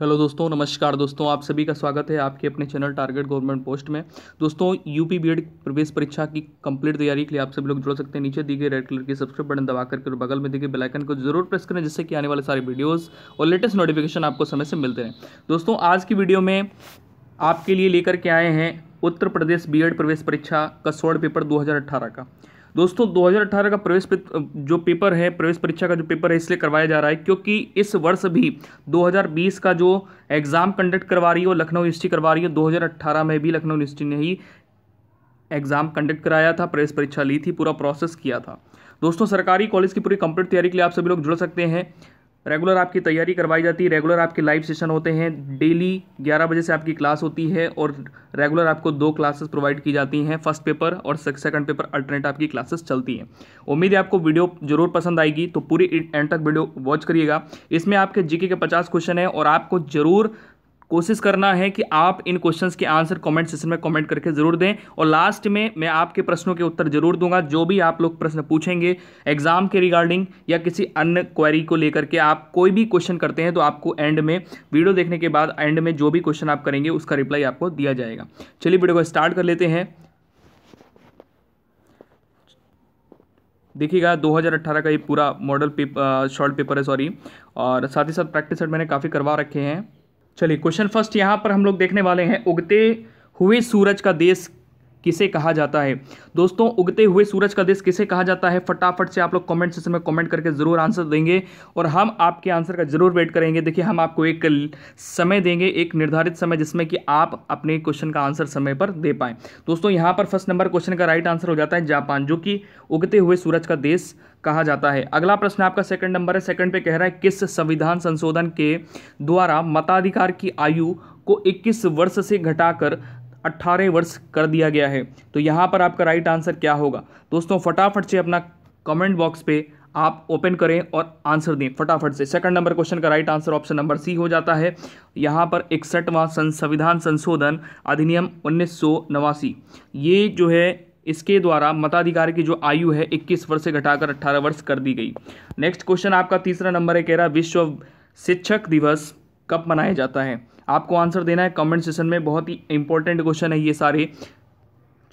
hello दोस्तों नमस्कार दोस्तों आप सभी का स्वागत है आपके अपने चैनल टारगेट गवर्नमेंट पोस्ट में दोस्तों यूपी बीएड प्रवेश परीक्षा की कंप्लीट तैयारी के लिए आप सभी लोग जुड़ सकते हैं नीचे दिए गए रेड कलर की सब्सक्राइब बटन दबा करके और बगल में दिए गई बेलाइकन को जरूर प्रेस करें जिससे कि आने वाले सारे वीडियोज़ और लेटेस्ट नोटिफिकेशन आपको समय से मिलते रहें दोस्तों आज की वीडियो में आपके लिए लेकर के आए हैं उत्तर प्रदेश बी प्रवेश परीक्षा का शॉर्ट पेपर दो का दोस्तों 2018 का प्रवेश जो पेपर है प्रवेश परीक्षा का जो पेपर है इसलिए करवाया जा रहा है क्योंकि इस वर्ष भी 2020 का जो एग्ज़ाम कंडक्ट करवा रही है लखनऊ यूनिवर्सिटी करवा रही है 2018 में भी लखनऊ यूनिवर्सिटी ने ही एग्ज़ाम कंडक्ट कराया था प्रवेश परीक्षा ली थी पूरा प्रोसेस किया था दोस्तों सरकारी कॉलेज की पूरी कंप्लीट तैयारी के लिए आप सभी लोग जुड़ सकते हैं रेगुलर आपकी तैयारी करवाई जाती है रेगुलर आपके लाइव सेशन होते हैं डेली 11 बजे से आपकी क्लास होती है और रेगुलर आपको दो क्लासेस प्रोवाइड की जाती हैं फर्स्ट पेपर और सेकंड पेपर अल्टरनेट आपकी क्लासेस चलती हैं उम्मीद है आपको वीडियो जरूर पसंद आएगी तो पूरी एंड तक वीडियो वॉच करिएगा इसमें आपके जीके के पचास क्वेश्चन हैं और आपको जरूर कोशिश करना है कि आप इन क्वेश्चंस के आंसर कमेंट सेशन में कमेंट करके जरूर दें और लास्ट में मैं आपके प्रश्नों के उत्तर जरूर दूंगा जो भी आप लोग प्रश्न पूछेंगे एग्जाम के रिगार्डिंग या किसी अन्य क्वेरी को लेकर के आप कोई भी क्वेश्चन करते हैं तो आपको एंड में वीडियो देखने के बाद एंड में जो भी क्वेश्चन आप करेंगे उसका रिप्लाई आपको दिया जाएगा चलिए वीडियो को स्टार्ट कर लेते हैं देखिएगा 2018 का ये पूरा मॉडल पेपर शॉर्ट पेपर है सॉरी और साथ ही साथ प्रैक्टिस सेट मैंने काफ़ी करवा रखे हैं चलिए क्वेश्चन फर्स्ट यहाँ पर हम लोग देखने वाले हैं उगते हुए सूरज का देश किसे कहा जाता है दोस्तों उगते हुए सूरज का देश किसे कहा जाता है फटाफट से आप लोग कमेंट सेक्शन में कमेंट करके ज़रूर आंसर देंगे और हम आपके आंसर का ज़रूर वेट करेंगे देखिए हम आपको एक समय देंगे एक निर्धारित समय जिसमें कि आप अपने क्वेश्चन का आंसर समय पर दे पाएँ दोस्तों यहाँ पर फर्स्ट नंबर क्वेश्चन का राइट आंसर हो जाता है जापान जो कि उगते हुए सूरज का देश कहा जाता है अगला प्रश्न आपका सेकंड नंबर है सेकंड पे कह रहा है किस संविधान संशोधन के द्वारा मताधिकार की आयु को 21 वर्ष से घटाकर 18 वर्ष कर दिया गया है तो यहाँ पर आपका राइट आंसर क्या होगा दोस्तों फटाफट से अपना कमेंट बॉक्स पे आप ओपन करें और आंसर दें फटाफट से सेकंड नंबर क्वेश्चन का right answer option number C हो जाता है यहाँ पर इकसठवां संविधान संशोधन अधिनियम उन्नीस ये जो है इसके द्वारा मताधिकार की जो आयु है 21 वर्ष से घटाकर 18 वर्ष कर दी गई नेक्स्ट क्वेश्चन आपका तीसरा नंबर है कह रहा विश्व शिक्षक दिवस कब मनाया जाता है आपको आंसर देना है कमेंट सेशन में बहुत ही इंपॉर्टेंट क्वेश्चन है ये सारे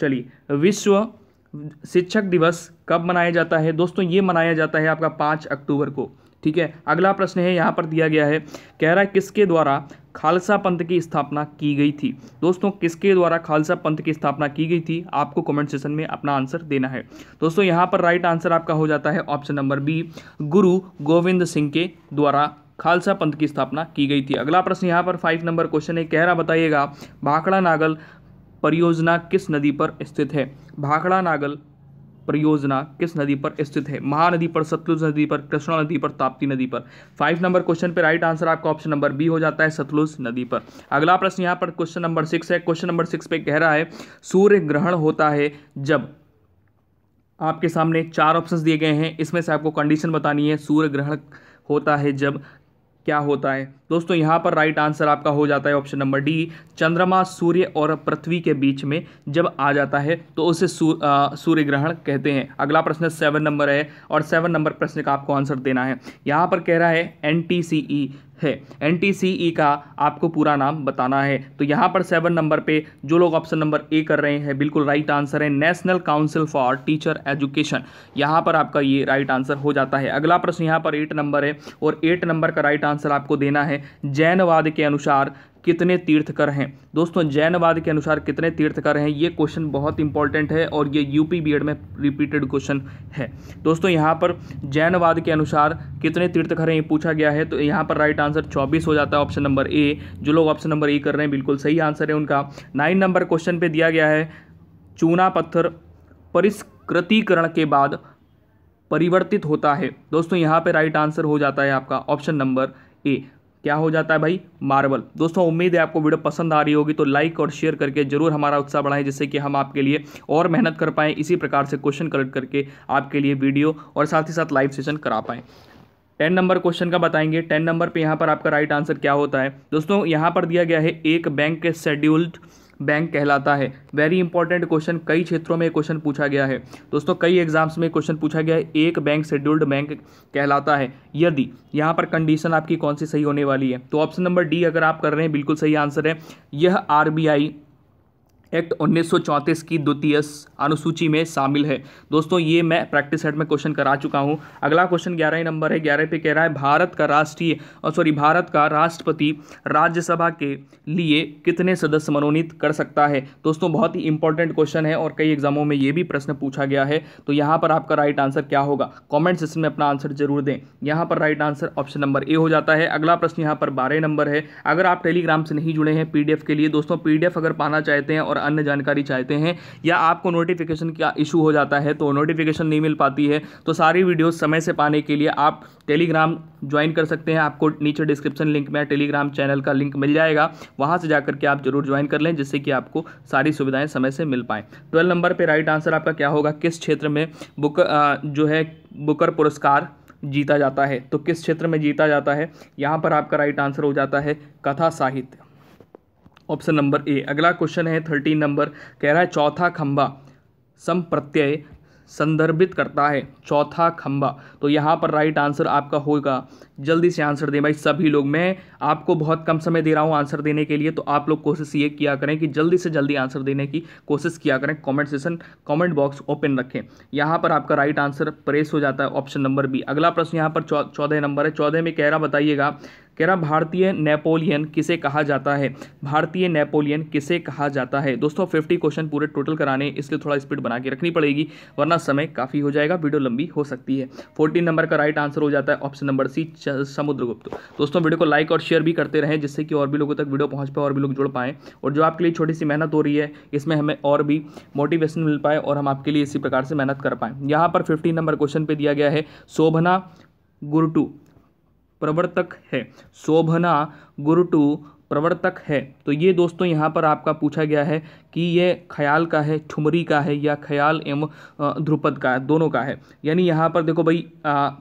चलिए विश्व शिक्षक दिवस कब मनाया जाता है दोस्तों ये मनाया जाता है आपका पाँच अक्टूबर को ठीक है अगला प्रश्न है यहाँ पर दिया गया है कह रहा है किसके द्वारा खालसा पंथ की स्थापना की गई थी दोस्तों किसके द्वारा खालसा पंथ की स्थापना की गई थी आपको कमेंट सेशन में अपना आंसर देना है दोस्तों यहाँ पर राइट आंसर आपका हो जाता है ऑप्शन नंबर बी गुरु गोविंद सिंह के द्वारा खालसा पंथ की स्थापना की गई थी अगला प्रश्न यहाँ पर फाइव नंबर क्वेश्चन है कह रहा बताइएगा भाखड़ा नागल परियोजना किस नदी पर स्थित है भाखड़ा नागल परियोजना किस नदी पर स्थित है महानदी पर सतलुज नदी पर कृष्णा नदी पर ताप्ती नदी पर फाइव नंबर क्वेश्चन पे राइट आंसर आपका ऑप्शन नंबर बी हो जाता है सतलुज नदी पर अगला प्रश्न यहाँ पर क्वेश्चन नंबर सिक्स है क्वेश्चन नंबर सिक्स पे कह रहा है सूर्य ग्रहण होता है जब आपके सामने चार ऑप्शंस दिए गए हैं इसमें से आपको कंडीशन बतानी है सूर्य ग्रहण होता है जब क्या होता है दोस्तों यहाँ पर राइट आंसर आपका हो जाता है ऑप्शन नंबर डी चंद्रमा सूर्य और पृथ्वी के बीच में जब आ जाता है तो उसे सूर्य ग्रहण कहते हैं अगला प्रश्न सेवन नंबर है और सेवन नंबर प्रश्न का आपको आंसर देना है यहाँ पर कह रहा है एन टी सी ई है एन e का आपको पूरा नाम बताना है तो यहाँ पर सेवन नंबर पे जो लोग ऑप्शन नंबर ए कर रहे हैं बिल्कुल राइट आंसर है National Council for Teacher Education यहाँ पर आपका ये राइट आंसर हो जाता है अगला प्रश्न यहाँ पर एट नंबर है और एट नंबर का राइट आंसर आपको देना है जैनवाद के अनुसार कितने तीर्थकर हैं दोस्तों जैनवाद के अनुसार कितने तीर्थकर हैं ये क्वेश्चन बहुत इंपॉर्टेंट है और ये यूपी बीएड में रिपीटेड क्वेश्चन है दोस्तों यहाँ पर जैनवाद के अनुसार कितने तीर्थकर हैं ये पूछा गया है तो यहाँ पर राइट आंसर चौबीस हो जाता है ऑप्शन नंबर ए जो लोग ऑप्शन नंबर ए कर रहे हैं बिल्कुल सही आंसर है उनका नाइन नंबर क्वेश्चन पर दिया गया है चूना पत्थर परिष्कृतिकरण के बाद परिवर्तित होता है दोस्तों यहाँ पे राइट आंसर हो जाता है आपका ऑप्शन नंबर ए क्या हो जाता है भाई मार्बल दोस्तों उम्मीद है आपको वीडियो पसंद आ रही होगी तो लाइक और शेयर करके जरूर हमारा उत्साह बढ़ाएं जिससे कि हम आपके लिए और मेहनत कर पाएँ इसी प्रकार से क्वेश्चन कलेक्ट करके आपके लिए वीडियो और साथ ही साथ लाइव सेशन करा पाएँ टेन नंबर क्वेश्चन का बताएंगे टेन नंबर पर यहाँ पर आपका राइट आंसर क्या होता है दोस्तों यहाँ पर दिया गया है एक बैंक के शेड्यूल्ड बैंक कहलाता है वेरी इंपॉर्टेंट क्वेश्चन कई क्षेत्रों में क्वेश्चन पूछा गया है दोस्तों कई एग्जाम्स में क्वेश्चन पूछा गया है एक बैंक शेड्यूल्ड बैंक कहलाता है यदि यहाँ पर कंडीशन आपकी कौन सी सही होने वाली है तो ऑप्शन नंबर डी अगर आप कर रहे हैं बिल्कुल सही आंसर है यह आर एक्ट 1934 की द्वितीय अनुसूची में शामिल है दोस्तों ये मैं प्रैक्टिस सेट में क्वेश्चन करा चुका हूँ अगला क्वेश्चन ग्यारह नंबर है ग्यारह पे कह रहा है भारत का राष्ट्रीय और सॉरी भारत का राष्ट्रपति राज्यसभा के लिए कितने सदस्य मनोनीत कर सकता है दोस्तों बहुत ही इंपॉर्टेंट क्वेश्चन है और कई एग्जामों में ये भी प्रश्न पूछा गया है तो यहाँ पर आपका राइट आंसर क्या होगा कॉमेंट सेक्शन में अपना आंसर जरूर दें यहाँ पर right answer option number A हो जाता है अगला प्रश्न यहाँ पर बारह नंबर है अगर आप टेलीग्राम से नहीं जुड़े हैं पी के लिए दोस्तों पी अगर पाना चाहते हैं और और अन्य जानकारी चाहते हैं या आपको नोटिफिकेशन का इशू हो जाता है तो नोटिफिकेशन नहीं मिल पाती है तो सारी वीडियो समय से पाने के लिए आप टेलीग्राम ज्वाइन कर सकते हैं आपको नीचे डिस्क्रिप्शन लिंक में टेलीग्राम चैनल का लिंक मिल जाएगा वहाँ से जाकर के आप जरूर ज्वाइन कर लें जिससे कि आपको सारी सुविधाएं समय से मिल पाएँ ट्वेल्व नंबर पर राइट आंसर आपका क्या होगा किस क्षेत्र में बुक जो है बुकर पुरस्कार जीता जाता है तो किस क्षेत्र में जीता जाता है यहाँ पर आपका राइट आंसर हो जाता है कथा साहित्य ऑप्शन नंबर ए अगला क्वेश्चन है थर्टीन नंबर कह रहा है चौथा खंबा सम प्रत्यय संदर्भित करता है चौथा खंबा तो यहाँ पर राइट आंसर आपका होगा जल्दी से आंसर दें भाई सभी लोग मैं आपको बहुत कम समय दे रहा हूँ आंसर देने के लिए तो आप लोग कोशिश ये किया करें कि जल्दी से जल्दी आंसर देने की कोशिश किया करें comment session comment box open रखें यहाँ पर आपका राइट आंसर प्रेस हो जाता है ऑप्शन नंबर बी अगला प्रश्न यहाँ पर चौदह नंबर है चौदह में कह रहा बताइएगा कह रहा भारतीय नेपोलियन किसे कहा जाता है भारतीय नेपोलियन किसे कहा जाता है दोस्तों फिफ्टी क्वेश्चन पूरे टोटल कराने इसलिए थोड़ा स्पीड बना के रखनी पड़ेगी वरना समय काफ़ी हो जाएगा वीडियो लंबी हो सकती है फोर्टीन नंबर का राइट आंसर हो जाता है ऑप्शन नंबर सी समुद्रगुप्त दोस्तों वीडियो को लाइक और शेयर भी करते रहें जिससे कि और भी लोगों तक वीडियो पहुँच पाए और भी लोग जुड़ पाएँ और जो आपके लिए छोटी सी मेहनत हो रही है इसमें हमें और भी मोटिवेशन मिल पाए और हम आपके लिए इसी प्रकार से मेहनत कर पाएँ यहाँ पर फिफ्टीन नंबर क्वेश्चन पर दिया गया है शोभना गुरटू प्रवर्तक है शोभना गुरुटू प्रवर्तक है तो ये दोस्तों यहाँ पर आपका पूछा गया है कि ये ख्याल का है ठुमरी का है या ख्याल एवं ध्रुपद का है दोनों का है यानी यहाँ पर देखो भाई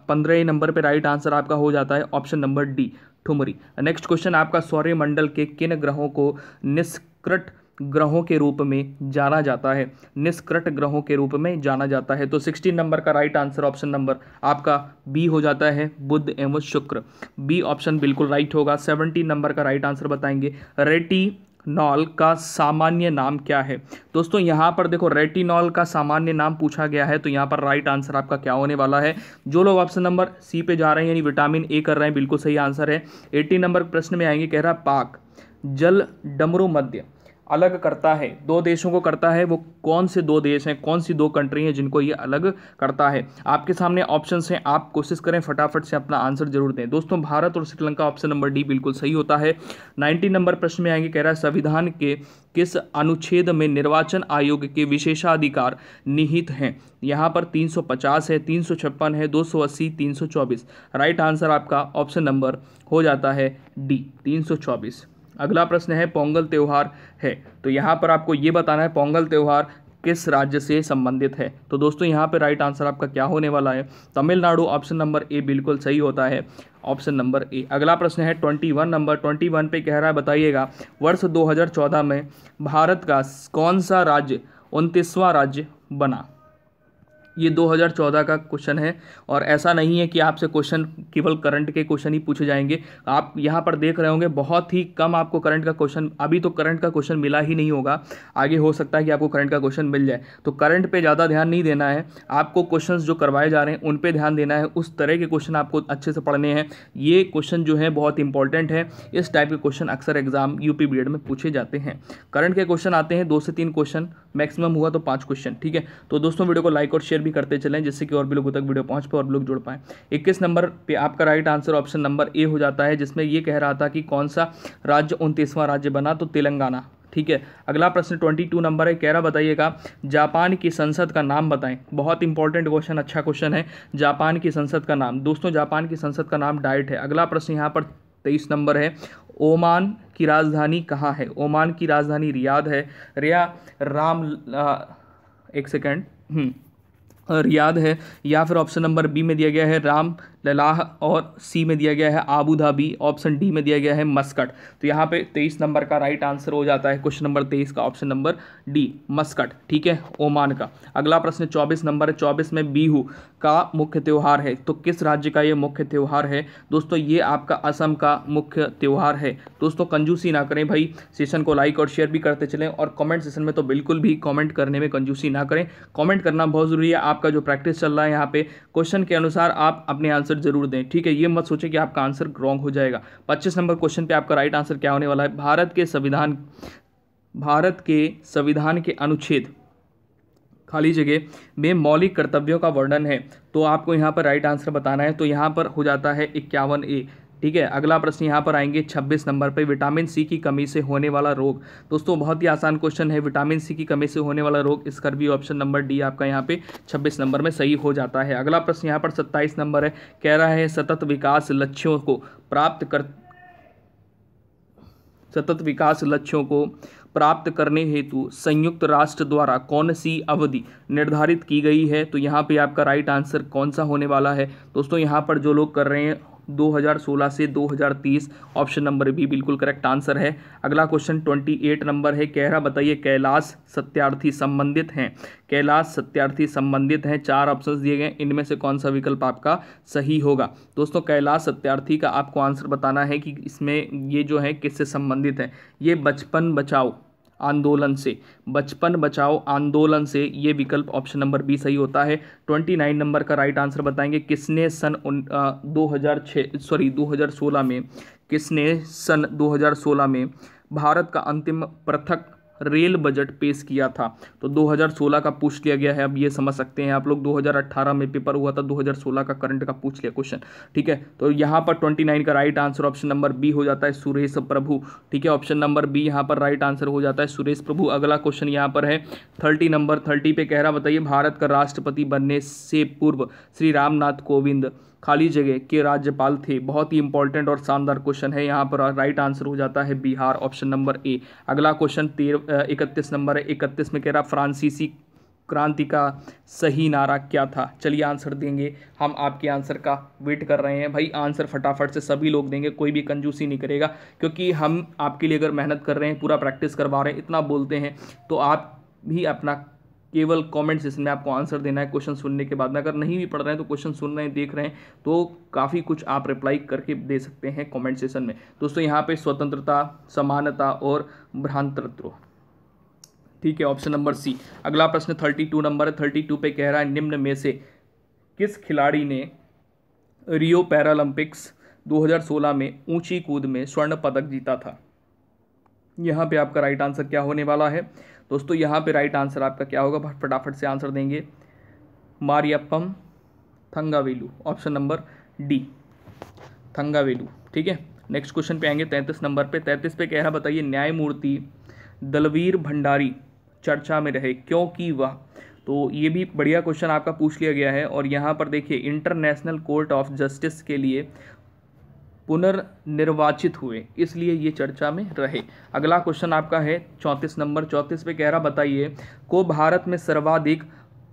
पंद्रह नंबर पे राइट आंसर आपका हो जाता है option number D thumri next question आपका सौर्यमंडल के किन ग्रहों को निष्कृत ग्रहों के रूप में जाना जाता है निष्कृट ग्रहों के रूप में जाना जाता है तो सिक्सटीन नंबर का राइट आंसर ऑप्शन नंबर आपका बी हो जाता है बुद्ध एवं शुक्र बी ऑप्शन बिल्कुल राइट होगा सेवनटीन नंबर का राइट आंसर बताएंगे रेटी नॉल का सामान्य नाम क्या है दोस्तों यहाँ पर देखो रेटिनॉल का सामान्य नाम पूछा गया है तो यहाँ पर राइट आंसर आपका क्या होने वाला है जो लोग ऑप्शन नंबर सी पे जा रहे हैं यानी विटामिन ए कर रहे हैं बिल्कुल सही आंसर है एटीन नंबर प्रश्न में आएंगे कह रहा पाक जल डमरू मध्य अलग करता है दो देशों को करता है वो कौन से दो देश हैं कौन सी दो कंट्री हैं जिनको ये अलग करता है आपके सामने ऑप्शन हैं आप कोशिश करें फटाफट से अपना आंसर जरूर दें दोस्तों भारत और श्रीलंका ऑप्शन नंबर डी बिल्कुल सही होता है नाइन्टी नंबर प्रश्न में आएंगे कह रहा है संविधान के किस अनुच्छेद में निर्वाचन आयोग के विशेषाधिकार निहित हैं यहाँ पर तीन है तीन है दो सौ राइट आंसर आपका ऑप्शन नंबर हो जाता है डी तीन अगला प्रश्न है पोंगल त्यौहार है तो यहाँ पर आपको ये बताना है पोंगल त्यौहार किस राज्य से संबंधित है तो दोस्तों यहाँ पर राइट आंसर आपका क्या होने वाला है तमिलनाडु ऑप्शन नंबर ए बिल्कुल सही होता है ऑप्शन नंबर ए अगला प्रश्न है twenty one number twenty one पे कह रहा है बताइएगा वर्ष 2014 में भारत का कौन सा राज्य उनतीसवां राज्य बना ये 2014 का क्वेश्चन है और ऐसा नहीं है कि आपसे क्वेश्चन केवल करंट के क्वेश्चन ही पूछे जाएंगे आप यहाँ पर देख रहे होंगे बहुत ही कम आपको करंट का क्वेश्चन अभी तो करंट का क्वेश्चन मिला ही नहीं होगा आगे हो सकता है कि आपको करंट का क्वेश्चन मिल जाए तो करंट पर ज़्यादा ध्यान नहीं देना है आपको क्वेश्चन जो करवाए जा रहे हैं उन पर ध्यान देना है उस तरह के क्वेश्चन आपको अच्छे से पढ़ने हैं ये क्वेश्चन जो है बहुत इंपॉर्टेंट है इस टाइप के क्वेश्चन अक्सर एग्जाम यू पी में पूछे जाते हैं करंट के क्वेश्चन आते हैं दो से तीन क्वेश्चन मैक्सिमम हुआ तो पाँच क्वेश्चन ठीक है तो दोस्तों वीडियो को लाइक और शेयर भी करते चलें जिससे कि और भी लोगों तक वीडियो पहुंच पाए और लोग जुड़ पाएँ इक्कीस नंबर पे आपका right answer option number A हो जाता है जिसमें ये कह रहा था कि कौन सा राज्य उनतीसवां राज्य बना तो तेलंगाना ठीक है अगला प्रश्न ट्वेंटी टू नंबर है कह रहा बताइएगा जापान की संसद का नाम बताएं बहुत इंपॉर्टेंट क्वेश्चन अच्छा क्वेश्चन है जापान की संसद का नाम दोस्तों जापान की संसद का नाम डाइट है अगला प्रश्न यहाँ पर तेईस नंबर है ओमान की राजधानी कहाँ है ओमान की राजधानी रियाद है रिया राम आ, एक सेकेंड रियाद है या फिर ऑप्शन नंबर बी में दिया गया है राम ललाह और सी में दिया गया है आबू धाबी ऑप्शन डी में दिया गया है मस्कट तो यहाँ पे तेईस नंबर का राइट आंसर हो जाता है क्वेश्चन नंबर तेईस का ऑप्शन नंबर डी मस्कट ठीक है ओमान का अगला प्रश्न चौबीस नंबर है चौबीस में बीहू का मुख्य त्यौहार है तो किस राज्य का ये मुख्य त्यौहार है दोस्तों ये आपका असम का मुख्य त्यौहार है दोस्तों कंजूसी ना करें भाई सेशन को लाइक और शेयर भी करते चलें और कमेंट सेशन में तो बिल्कुल भी कमेंट करने में कंजूसी ना करें कमेंट करना बहुत ज़रूरी है आपका जो प्रैक्टिस चल रहा है यहाँ पे क्वेश्चन के अनुसार आप अपने आंसर आंसर जरूर दें ठीक है ये मत सोचें कि आपका आंसर रॉन्ग हो जाएगा पच्चीस नंबर क्वेश्चन पे आपका राइट आंसर क्या होने वाला है भारत के संविधान भारत के संविधान के अनुच्छेद खाली जगह में मौलिक कर्तव्यों का वर्णन है तो आपको यहाँ पर राइट आंसर बताना है तो यहाँ पर हो जाता है इक्यावन ए ठीक है अगला प्रश्न यहाँ पर आएंगे 26 नंबर पे विटामिन सी की कमी से होने वाला रोग दोस्तों बहुत ही आसान क्वेश्चन है विटामिन सी की कमी से होने वाला रोग इसका भी ऑप्शन नंबर डी आपका यहाँ पे 26 नंबर में सही हो जाता है अगला प्रश्न यहाँ पर 27 नंबर है कह रहा है सतत विकास लक्ष्यों को प्राप्त कर सतत विकास लक्ष्यों को प्राप्त करने हेतु संयुक्त राष्ट्र द्वारा कौन सी अवधि निर्धारित की गई है तो यहाँ पे आपका राइट आंसर कौन सा होने वाला है दोस्तों यहाँ पर जो लोग कर रहे हैं 2016 से 2030 ऑप्शन नंबर बी बिल्कुल करेक्ट आंसर है अगला क्वेश्चन 28 नंबर है कह रहा बताइए कैलाश सत्यार्थी संबंधित हैं कैलाश सत्यार्थी संबंधित हैं चार ऑप्शंस दिए गए इनमें से कौन सा विकल्प आपका सही होगा दोस्तों कैलाश सत्यार्थी का आपको आंसर बताना है कि इसमें ये जो है किससे संबंधित है ये बचपन बचाओ आंदोलन से बचपन बचाओ आंदोलन से ये विकल्प ऑप्शन नंबर बी सही होता है ट्वेंटी नाइन नंबर का राइट आंसर बताएंगे किसने सन दो हज़ार छः सॉरी दो हज़ार सोलह में किसने सन दो हज़ार सोलह में भारत का अंतिम पृथक रेल बजट पेश किया था तो 2016 का पूछ लिया गया है अब ये समझ सकते हैं आप लोग 2018 में पेपर हुआ था 2016 का करंट का पूछ लिया क्वेश्चन ठीक है तो यहाँ पर 29 का right answer option number B हो जाता है सुरेश प्रभु ठीक है ऑप्शन नंबर बी यहाँ पर राइट आंसर हो जाता है सुरेश प्रभु अगला क्वेश्चन यहाँ पर है थर्टी नंबर थर्टी पे कह रहा बताइए भारत का राष्ट्रपति बनने से पूर्व श्री रामनाथ कोविंद खाली जगह के राज्यपाल थे बहुत ही इंपॉर्टेंट और शानदार क्वेश्चन है यहाँ पर राइट आंसर हो जाता है बिहार ऑप्शन नंबर ए अगला क्वेश्चन तेरह इकतीस नंबर है इकतीस में कह रहा फ्रांसीसी क्रांति का सही नारा क्या था चलिए आंसर देंगे हम आपके आंसर का वेट कर रहे हैं भाई आंसर फटाफट से सभी लोग देंगे कोई भी कंजूसी नहीं करेगा क्योंकि हम आपके लिए अगर मेहनत कर रहे हैं पूरा प्रैक्टिस करवा रहे हैं इतना बोलते हैं तो आप भी अपना केवल कमेंट सेशन में आपको आंसर देना है क्वेश्चन सुनने के बाद में अगर नहीं भी पढ़ रहे हैं तो क्वेश्चन सुन रहे हैं देख रहे हैं तो काफ़ी कुछ आप रिप्लाई करके दे सकते हैं कॉमेंट सेशन में दोस्तों यहाँ पे स्वतंत्रता समानता और भ्रांतृत्व ठीक है ऑप्शन नंबर सी अगला प्रश्न थर्टी टू नंबर है थर्टी टू पे कह रहा है निम्न में से किस खिलाड़ी ने रियो पैरालंपिक्स दो में ऊंची कूद में स्वर्ण पदक जीता था यहाँ पे आपका राइट आंसर क्या होने वाला है दोस्तों यहाँ पे राइट आंसर आपका क्या होगा फटाफट से आंसर देंगे Mariyappan Thangavelu option number D Thangavelu ठीक है नेक्स्ट क्वेश्चन पे आएंगे तैंतीस नंबर पे तैंतीस पे कह रहा बताइए न्यायमूर्ति दलवीर भंडारी चर्चा में रहे क्योंकि वह तो ये भी बढ़िया क्वेश्चन आपका पूछ लिया गया है और यहाँ पर देखिए इंटरनेशनल कोर्ट ऑफ जस्टिस के लिए पुनर्निर्वाचित हुए इसलिए ये चर्चा में रहे अगला क्वेश्चन आपका है चौंतीस नंबर चौंतीस पे कह रहा बताइए को भारत में सर्वाधिक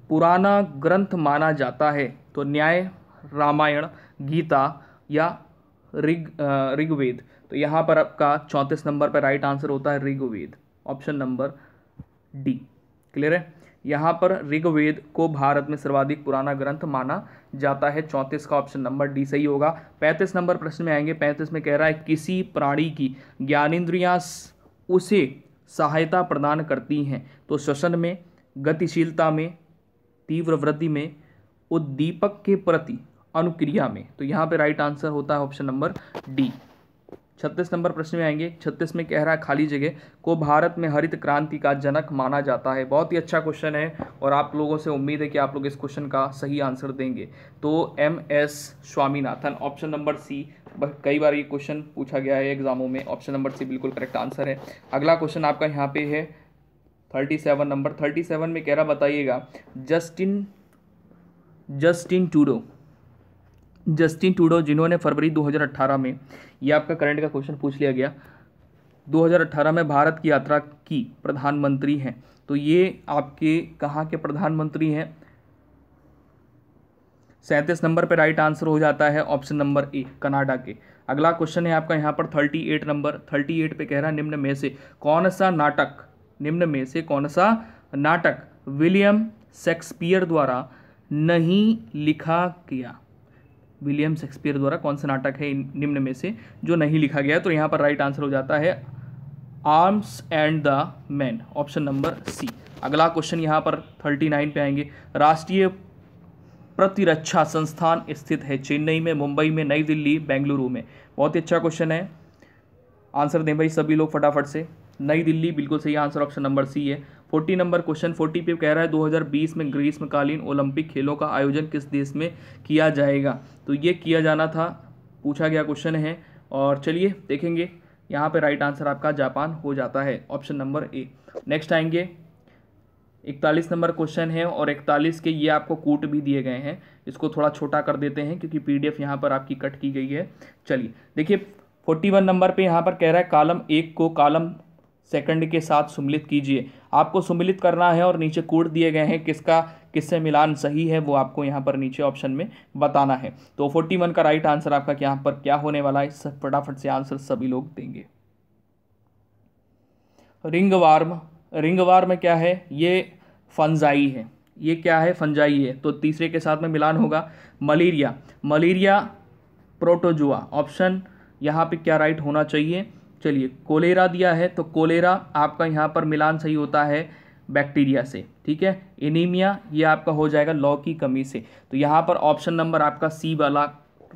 पुराना ग्रंथ माना जाता है तो न्याय रामायण गीता या ऋग ऋग्वेद तो यहाँ पर आपका चौंतीस नंबर पर राइट आंसर होता है Rigveda option number D clear है यहाँ पर ऋग्वेद को भारत में सर्वाधिक पुराना ग्रंथ माना जाता है चौंतीस का ऑप्शन नंबर डी सही होगा पैंतीस नंबर प्रश्न में आएंगे पैंतीस में कह रहा है किसी प्राणी की ज्ञानेन्द्रियाँ उसे सहायता प्रदान करती हैं तो श्वसन में गतिशीलता में तीव्र वृद्धि में उद्दीपक के प्रति अनुक्रिया में तो यहाँ पे राइट आंसर होता है ऑप्शन नंबर डी छत्तीस नंबर प्रश्न में आएंगे छत्तीस में कह रहा है खाली जगह को भारत में हरित क्रांति का जनक माना जाता है बहुत ही अच्छा क्वेश्चन है और आप लोगों से उम्मीद है कि आप लोग इस क्वेश्चन का सही आंसर देंगे तो M S Swaminathan option number C कई बार ये क्वेश्चन पूछा गया है एग्जामों में ऑप्शन नंबर सी बिल्कुल करेक्ट आंसर है अगला क्वेश्चन आपका यहाँ पे है thirty seven number thirty seven में कह रहा बताइएगा जस्टिन जस्टिन टूडो जस्टिन टूडो जिन्होंने फरवरी 2018 में ये आपका करंट का क्वेश्चन पूछ लिया गया 2018 में भारत की यात्रा की प्रधानमंत्री हैं तो ये आपके कहाँ के प्रधानमंत्री हैं सैंतीस नंबर पे राइट आंसर हो जाता है ऑप्शन नंबर ए कनाडा के अगला क्वेश्चन है आपका यहाँ पर thirty eight number thirty eight पर कह रहा है निम्न में से कौन सा नाटक निम्न में से कौन सा नाटक विलियम शेक्सपियर द्वारा नहीं लिखा गया विलियम शेक्सपियर द्वारा कौन सा नाटक है निम्न में से जो नहीं लिखा गया तो यहाँ पर राइट आंसर हो जाता है arms and the man option number C अगला क्वेश्चन यहाँ पर थर्टी नाइन पे आएंगे राष्ट्रीय प्रतिरक्षा संस्थान स्थित है चेन्नई में मुंबई में नई दिल्ली बेंगलुरु में बहुत ही अच्छा क्वेश्चन है आंसर दें भाई सभी लोग फटाफट से नई दिल्ली बिल्कुल सही आंसर ऑप्शन नंबर सी है फोर्टी नंबर क्वेश्चन फोर्टी पे कह रहा है 2020 में ग्रीष्मकालीन ओलंपिक खेलों का आयोजन किस देश में किया जाएगा तो ये किया जाना था पूछा गया क्वेश्चन है और चलिए देखेंगे यहाँ पे राइट आंसर आपका जापान हो जाता है ऑप्शन नंबर ए नेक्स्ट आएंगे इकतालीस नंबर क्वेश्चन है और इकतालीस के ये आपको कूट भी दिए गए हैं इसको थोड़ा छोटा कर देते हैं क्योंकि पी यहाँ पर आपकी कट की गई है चलिए देखिए फोर्टी वन नंबर पे यहाँ पर कह रहा है कालम एक को कालम सेकंड के साथ सुमिलित कीजिए आपको सुमिलित करना है और नीचे कोड दिए गए हैं किसका किससे मिलान सही है वो आपको यहाँ पर नीचे ऑप्शन में बताना है तो फोर्टी वन का राइट आंसर आपका यहाँ पर क्या होने वाला है फटाफट से आंसर सभी लोग देंगे रिंग वार्म रिंग वार्म क्या है ये फंजाई है ये क्या है फंजाई है तो तीसरे के साथ में मिलान होगा मलेरिया मलेरिया प्रोटोजुआ ऑप्शन यहाँ पे क्या राइट होना चाहिए चलिए कोलेरा दिया है तो कोलेरा आपका यहाँ पर मिलान सही होता है बैक्टीरिया से ठीक है एनीमिया ये आपका हो जाएगा लॉ की कमी से तो यहाँ पर ऑप्शन नंबर आपका सी वाला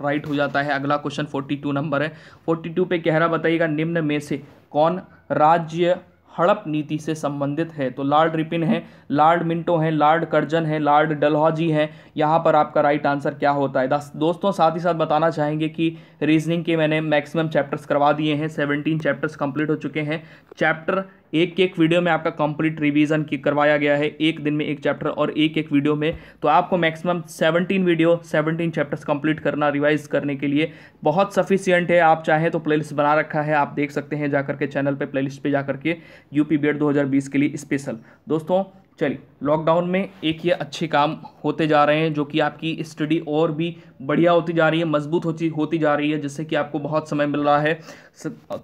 राइट हो जाता है अगला क्वेश्चन फोर्टी टू नंबर है फोर्टी टू पे कह रहा बताइएगा निम्न में से कौन राज्य हड़प नीति से संबंधित है तो लॉर्ड रिपिन है लॉर्ड मिंटो है लॉर्ड कर्जन है लॉर्ड डलहौजी है यहाँ पर आपका राइट आंसर क्या होता है दोस्तों साथ ही साथ बताना चाहेंगे कि रीजनिंग के मैंने मैक्सिमम चैप्टर्स करवा दिए हैं सेवनटीन चैप्टर्स कंप्लीट हो चुके हैं चैप्टर एक एक वीडियो में आपका कंप्लीट रिवीजन की करवाया गया है एक दिन में एक चैप्टर और एक एक वीडियो में तो आपको मैक्सिमम 17 वीडियो 17 चैप्टर्स कंप्लीट करना रिवाइज करने के लिए बहुत सफिशियंट है आप चाहें तो प्लेलिस्ट बना रखा है आप देख सकते हैं जाकर के चैनल पर लिस्ट पर जाकर के यूपी बी के लिए स्पेशल दोस्तों चलिए लॉकडाउन में एक ये अच्छे काम होते जा रहे हैं जो कि आपकी स्टडी और भी बढ़िया होती जा रही है मजबूत होती होती जा रही है जिससे कि आपको बहुत समय मिल रहा है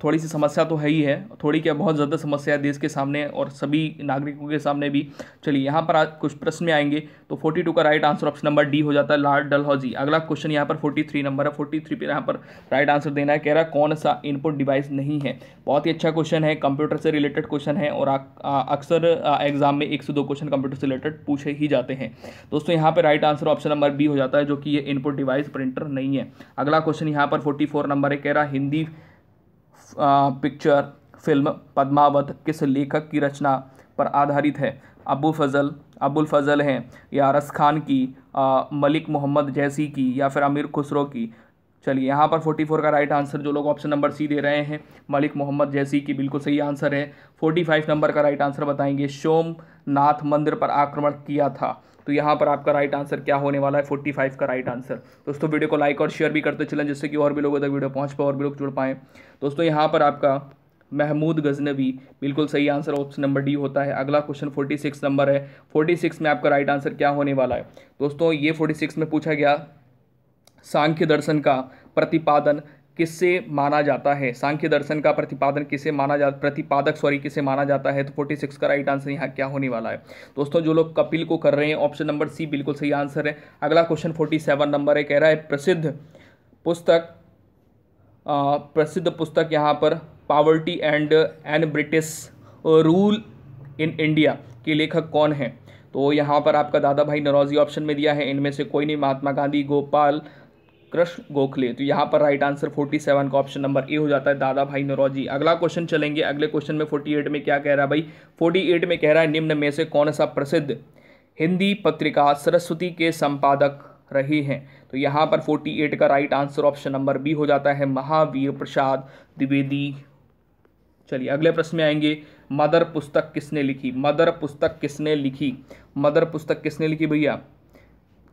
थोड़ी सी समस्या तो है ही है थोड़ी क्या बहुत ज़्यादा समस्या है देश के सामने और सभी नागरिकों के सामने भी चलिए यहाँ पर आज कुछ प्रश्न में आएंगे तो फोर्टी टू का right answer option number D हो जाता है लार्ड डलहौजी अगला क्वेश्चन यहाँ पर फोर्टी थ्री नंबर है फोर्टी थ्री पर यहाँ पर राइट आंसर देना है कह रहा कौन सा इनपुट डिवाइस नहीं है बहुत ही अच्छा क्वेश्चन है कंप्यूटर से रिलेटेड क्वेश्चन है और अक्सर एग्जाम में एक से दो दो क्वेश्चन कंप्यूटर से रिलेटेड पूछे ही जाते हैं दोस्तों यहाँ पर right answer option number B हो जाता है जो कि ये इनपुट डिवाइस प्रिंटर नहीं है अगला क्वेश्चन यहाँ पर फोर्टी नंबर है कह रहा हिंदी पिक्चर फिल्म पद्मावत किस लेखक की रचना पर आधारित है अबू फजल अबुल फजल हैं या रस खान की आ, मलिक मोहम्मद जैसी की या फिर अमीर खुसरो की चलिए यहाँ पर 44 का राइट आंसर जो लोग ऑप्शन नंबर सी दे रहे हैं मलिक मोहम्मद जैसी की बिल्कुल सही आंसर है 45 नंबर का राइट आंसर बताएंगे सोमनाथ मंदिर पर आक्रमण किया था तो यहाँ पर आपका राइट आंसर क्या होने वाला है 45 का राइट आंसर दोस्तों वीडियो को लाइक और शेयर भी करते चलें जिससे कि और भी लोगों तक वीडियो पहुँच पाए और भी लोग जुड़ पाएँ दोस्तों यहाँ पर आपका महमूद गजनवी बिल्कुल सही आंसर ऑप्शन नंबर डी होता है अगला क्वेश्चन 46 नंबर है 46 में आपका राइट आंसर क्या होने वाला है दोस्तों ये 46 में पूछा गया सांख्य दर्शन का प्रतिपादन किससे माना जाता है सांख्य दर्शन का प्रतिपादन किसे माना जा प्रतिपादक सॉरी किसे माना जाता है तो फोर्टी सिक्स का राइट आंसर यहाँ क्या होने वाला है दोस्तों जो लोग कपिल को कर रहे हैं ऑप्शन नंबर सी बिल्कुल सही आंसर है अगला क्वेश्चन फोर्टी सेवन नंबर है कह रहा है प्रसिद्ध पुस्तक आ, प्रसिद्ध पुस्तक यहाँ पर poverty and un British rule in India के लेखक कौन है तो यहाँ पर आपका दादा भाई नरौजी ऑप्शन में दिया है इनमें से कोई नहीं महात्मा गांधी गोपाल कृष्ण गोखले तो यहाँ पर राइट आंसर 47 का ऑप्शन नंबर ए हो जाता है दादा भाई नरोजी अगला क्वेश्चन चलेंगे अगले क्वेश्चन में 48 में क्या कह रहा है भाई 48 में कह रहा है निम्न में से कौन सा प्रसिद्ध हिंदी पत्रिका सरस्वती के संपादक रहे हैं तो यहाँ पर 48 का right answer option number B हो जाता है महावीर प्रसाद द्विवेदी चलिए अगले प्रश्न में आएंगे मदर पुस्तक किसने लिखी मदर पुस्तक किसने लिखी मदर पुस्तक किसने लिखी भैया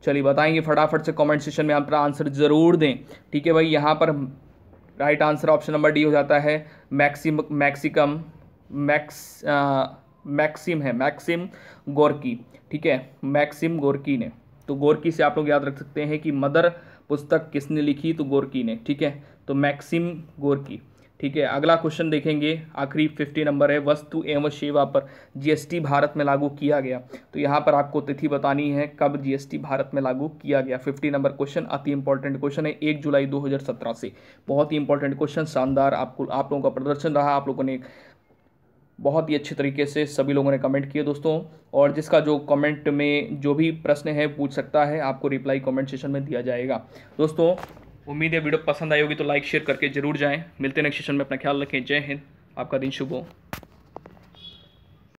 चलिए बताएंगे फटाफट से कमेंट सेशन में आपका आंसर ज़रूर दें ठीक है भाई यहाँ पर right answer option number D हो जाता है मैक्सिम मैक्सिकम मैक्स मैक्सिम है मैक्सिम गोरकी ठीक है मैक्सिम गोरकी ने तो गोरकी से आप लोग याद रख सकते हैं कि मदर पुस्तक किसने लिखी तो गोरकी ने ठीक है तो मैक्सिम गोरकी ठीक है अगला क्वेश्चन देखेंगे आखिरी फिफ्टी नंबर है वस्तु एवं सेवा पर जीएसटी भारत में लागू किया गया तो यहाँ पर आपको तिथि बतानी है कब जीएसटी भारत में लागू किया गया फिफ्टी नंबर क्वेश्चन अति इंपॉर्टेंट क्वेश्चन है एक जुलाई 2017 से बहुत ही इंपॉर्टेंट क्वेश्चन शानदार आपको आप लोगों का प्रदर्शन रहा आप लोगों ने बहुत ही अच्छे तरीके से सभी लोगों ने कमेंट किए दोस्तों और जिसका जो कमेंट में जो भी प्रश्न है पूछ सकता है आपको रिप्लाई कमेंट सेशन में दिया जाएगा दोस्तों उम्मीद है वीडियो पसंद आई होगी तो लाइक शेयर करके जरूर जाएं मिलते हैं नेक्स्ट सेशन में अपना ख्याल रखें जय हिंद आपका दिन शुभ हो